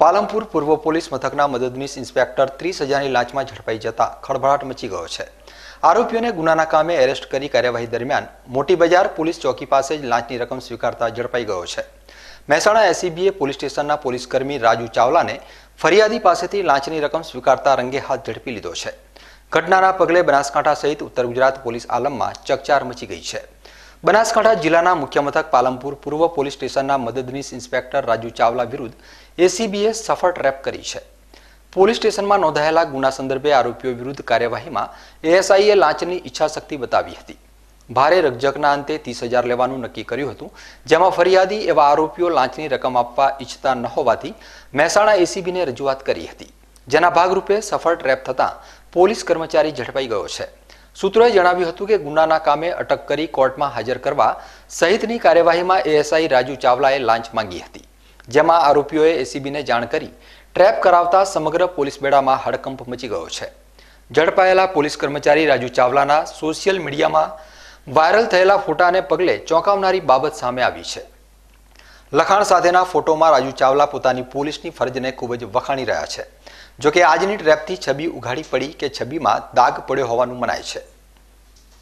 પાલમપુર પૂર્વ પોલીસ મથકના મદદનીશ ઇન્સ્પેક્ટર ત્રીસ હજારની લાંચમાં ઝડપાઈ જતા ખળભળાટ મચી ગયો છે આરોપીઓને ગુનાના કામે એરેસ્ટ કરી કાર્યવાહી દરમિયાન મોટી બજાર પોલીસ ચોકી પાસે જ લાંચની રકમ સ્વીકારતા ઝડપાઈ ગયો છે મહેસાણા એસીબીએ પોલીસ સ્ટેશનના પોલીસકર્મી રાજુ ચાવલાને ફરિયાદી પાસેથી લાંચની રકમ સ્વીકારતા રંગે હાથ ઝડપી લીધો છે ઘટનાના પગલે બનાસકાંઠા સહિત ઉત્તર ગુજરાત પોલીસ આલમમાં ચકચાર મચી ગઈ છે બનાસકાંઠા જિલ્લાના મુખ્ય મથક પાલમપુર પૂર્વ પોલીસ સ્ટેશનના મદદનીશ ઇન્સ્પેક્ટર રાજુ ચાવલા વિરુદ્ધ એસીબીએ સફળ ટ્રેપ કરી છે પોલીસ સ્ટેશનમાં નોંધાયેલા ગુના સંદર્ભે આરોપીઓ વિરુદ્ધ કાર્યવાહીમાં એએસઆઈએ લાંચની ઈચ્છાશક્તિ બતાવી હતી ભારે રકજકના અંતે ત્રીસ હજાર લેવાનું નક્કી કર્યું હતું જેમાં ફરિયાદી એવા આરોપીઓ લાંચની રકમ આપવા ઈચ્છતા ન હોવાથી મહેસાણા એસીબીને રજૂઆત કરી હતી જેના ભાગરૂપે સફળ ટ્રેપ થતાં પોલીસ કર્મચારી ઝડપાઈ ગયો છે સૂત્રોએ જણાવ્યું હતું કે ગુનાના કામે અટક કરી કોર્ટમાં હાજર કરવા સહિતની કાર્યવાહીમાં એએસઆઈ રાજુ ચાવલાએ લાંચ માંગી હતી જેમાં આરોપીઓએ એસીબીને જાણ કરી ટ્રેપ કરાવતા સમગ્ર પોલીસ બેડામાં હડકંપ મચી ગયો છે ઝડપાયેલા પોલીસ કર્મચારી રાજુ ચાવલાના સોશિયલ મીડિયામાં વાયરલ થયેલા ફોટાને પગલે ચોંકાવનારી બાબત સામે આવી છે લખાણ સાથેના ફોટોમાં રાજુ ચાવલા પોતાની પોલીસની ફરજને ખૂબ જ વખાણી રહ્યા છે જોકે આજની ટ્રેપથી છબી ઉઘાડી પડી કે છબીમાં દાગ પડ્યો હોવાનું મનાય છે